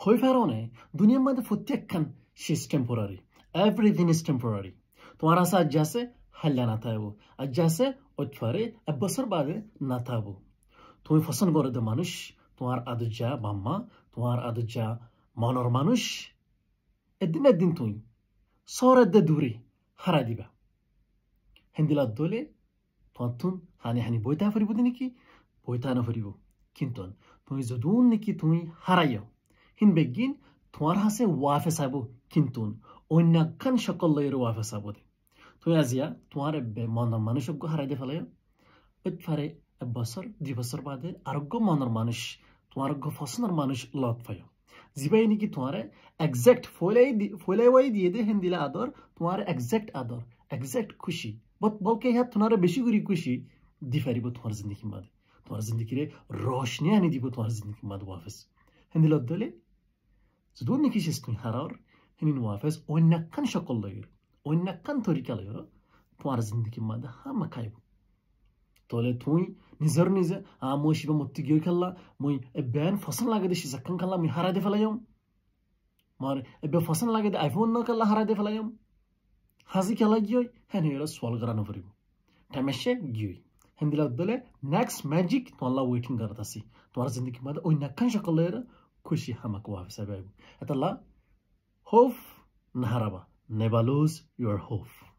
Hojfarone, dunjem madhe futtekkan she's temporary. Everything is temporary. तुम्हारा सा अज्जा से हल्ला ना था वो अज्जा से उच्चरे अबसर बादे ना था वो तुम्हें फसन गोरे दे मानुष তোমার আদজ্জা বাম্মা তোমার আদজ্জা মানর মানুষ একদিন একদিন তুই সৌরাদ্দে দূরে হারা দিবা হেন্দিলা দলে তোমার তুন হানি হানি বইতা ফেরিব নাকি বইতা না ফেরিব কিন্তু তুমি যদুন নাকি তুমি হারাইও هن بجين توار هسه وافي سابو كنتون وإن كان شكل لير وافي سابو دي تو يازيا توار بمانر مانوش بقو هراجي فلايا بتفاري بصر دي بصر بعد أرقو مانر مانوش توار قو فاسنر مانوش لطفايا زیبایی نیکی تواره exact فولای دی فولای وای دیه ده هندیلا آدار تواره exact آدار exact خوشی بات بلکه یه تناره بیشی گری خوشی دیفری بود توار زندگی ماده توار زندگی ره روشنی هنی دی بود توار زندگی ماده وافس هندیلا دلی زدون كيشيسكن حرار هني نوافس وانا كان شكل لير وانا كان طريقة لير بوار زندكي مادا هما كايبو طولي توي نزر نزا آموشي بمتجيو كلا موي إبان فصل لاغده دي شيزاكن كلا مي هرا دفل يوم مار إبا فصل لاغده آيفون نو كلا هرا دفل يوم هزي كلا جيوي هني يرا سوال غرانو فريبو تمشي جيوي هندلا دولي ناكس ماجيك الله ويتين غرطاسي توار زندكي مادا وإن كان شكل لير खुशी हमको वापस आबे अतल्ला होफ नहराबा नेवर लूज योर होफ